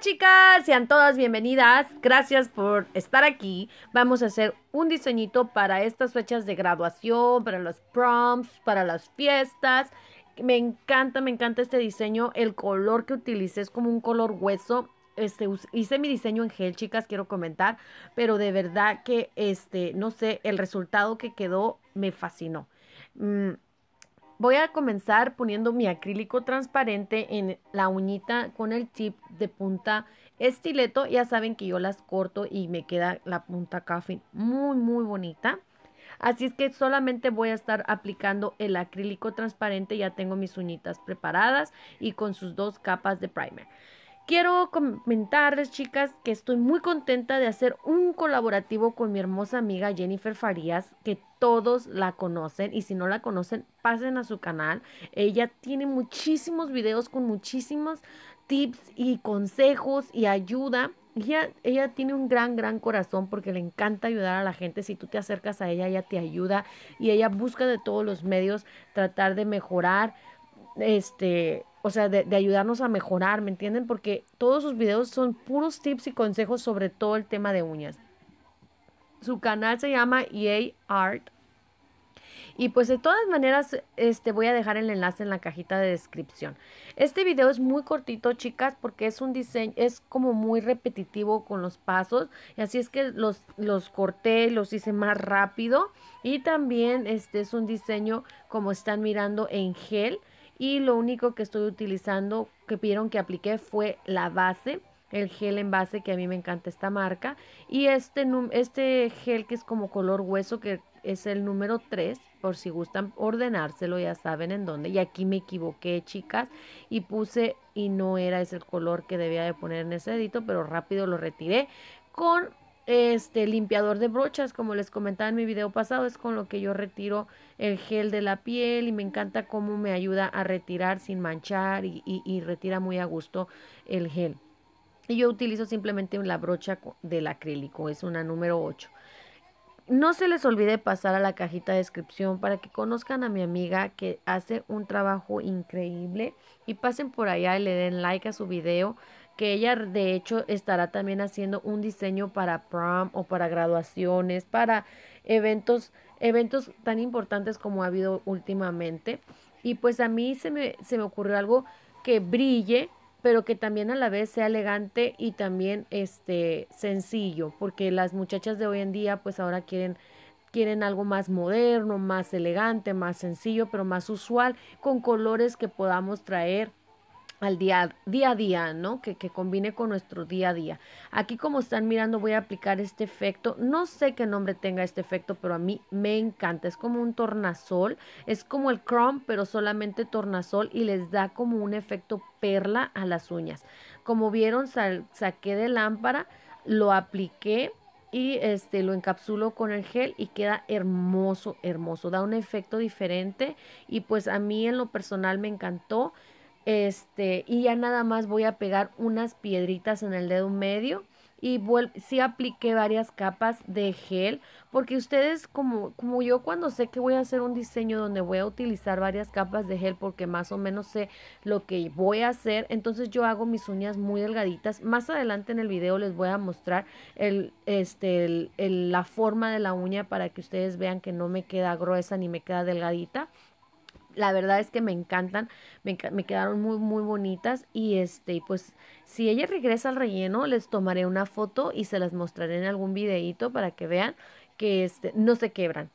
chicas, sean todas bienvenidas. Gracias por estar aquí. Vamos a hacer un diseñito para estas fechas de graduación, para los proms, para las fiestas. Me encanta, me encanta este diseño. El color que utilicé es como un color hueso. Este, hice mi diseño en gel, chicas, quiero comentar, pero de verdad que, este, no sé, el resultado que quedó me fascinó. Mm, voy a comenzar poniendo mi acrílico transparente en la uñita con el chip de punta estileto. Ya saben que yo las corto y me queda la punta coffin muy, muy bonita. Así es que solamente voy a estar aplicando el acrílico transparente. Ya tengo mis uñitas preparadas y con sus dos capas de primer. Quiero comentarles, chicas, que estoy muy contenta de hacer un colaborativo con mi hermosa amiga Jennifer Farías, que todos la conocen y si no la conocen, pasen a su canal. Ella tiene muchísimos videos con muchísimos tips y consejos y ayuda. Ella, ella, tiene un gran, gran corazón porque le encanta ayudar a la gente. Si tú te acercas a ella, ella te ayuda y ella busca de todos los medios tratar de mejorar, este, o sea, de, ayudarnos a mejorar, ¿me entienden? Porque todos sus videos son puros tips y consejos sobre todo el tema de uñas. Su canal se llama EA Art y pues de todas maneras, este, voy a dejar el enlace en la cajita de descripción. Este video es muy cortito, chicas, porque es un diseño, es como muy repetitivo con los pasos. Y así es que los, los corté, los hice más rápido. Y también este es un diseño, como están mirando, en gel. Y lo único que estoy utilizando, que pidieron que apliqué, fue la base el gel en base que a mí me encanta esta marca y este, este gel que es como color hueso que es el número 3 si gustan ordenárselo, ya saben en dónde. Y aquí me equivoqué, chicas, y puse y no era ese el color que debía de poner en ese edito pero rápido lo retiré con este limpiador de brochas, como les comentaba en mi video pasado, es con lo que yo retiro el gel de la piel y me encanta cómo me ayuda a retirar sin manchar y, y retira muy a gusto el gel. Y yo utilizo simplemente la brocha del acrílico, es una número 8. No se les olvide pasar a la cajita de descripción para que conozcan a mi amiga que hace un trabajo increíble y pasen por allá y le den like a su video, que ella de hecho estará también haciendo un diseño para prom o para graduaciones, para eventos, eventos tan importantes como ha habido últimamente. Y pues a mí se me, se me ocurrió algo que brille pero que también a la vez sea elegante y también este sencillo, porque las muchachas de hoy en día pues ahora quieren quieren algo más moderno, más elegante, más sencillo, pero más usual, con colores que podamos traer al día, día a día, ¿no? Que, que, combine con nuestro día a día. Aquí como están mirando voy a aplicar este efecto. No sé qué nombre tenga este efecto, pero a mí me encanta. Es como un tornasol. Es como el chrome, pero solamente tornasol y les da como un efecto perla a las uñas. Como vieron, saqué de lámpara, lo apliqué y este lo encapsulo con el gel y queda hermoso, hermoso. Da un efecto diferente y pues a mí en lo personal me encantó. Este, y ya nada más voy a pegar unas piedritas en el dedo medio y si apliqué varias capas de gel porque ustedes como, como yo cuando sé que voy a hacer un diseño donde voy a utilizar varias capas de gel porque más o menos sé lo que voy a hacer entonces yo hago mis uñas muy delgaditas más adelante en el video les voy a mostrar el, este, la forma de la uña para que ustedes vean que no me queda gruesa ni me queda delgadita la verdad es que me encantan, me, me, quedaron muy, muy bonitas y este, pues si ella regresa al relleno, les tomaré una foto y se las mostraré en algún videíto para que vean que este, no se quebran.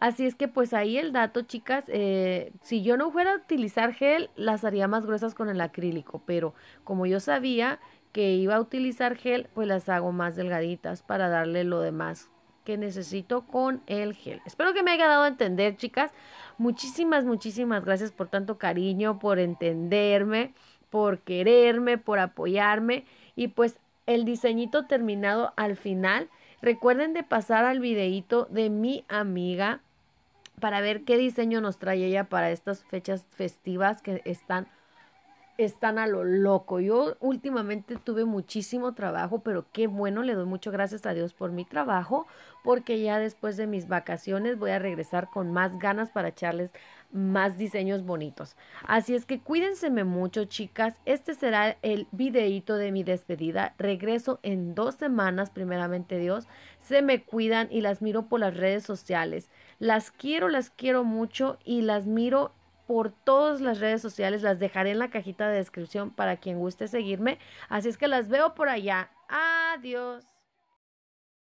Así es que pues ahí el dato, chicas, eh, si yo no fuera a utilizar gel, las haría más gruesas con el acrílico, pero como yo sabía que iba a utilizar gel, pues las hago más delgaditas para darle lo demás que necesito con el gel. Espero que me haya dado a entender, chicas. Muchísimas, muchísimas gracias por tanto cariño, por entenderme, por quererme, por apoyarme. Y pues el diseñito terminado al final. Recuerden de pasar al videito de mi amiga para ver qué diseño nos trae ella para estas fechas festivas que están están a lo loco. Yo últimamente tuve muchísimo trabajo, pero qué bueno, le doy muchas gracias a Dios por mi trabajo, porque ya después de mis vacaciones voy a regresar con más ganas para echarles más diseños bonitos. Así es que cuídense mucho, chicas. Este será el videíto de mi despedida. Regreso en dos semanas, primeramente Dios. Se me cuidan y las miro por las redes sociales. Las quiero, las quiero mucho y las miro por todas las redes sociales. Las dejaré en la cajita de descripción para quien guste seguirme. Así es que las veo por allá. Adiós.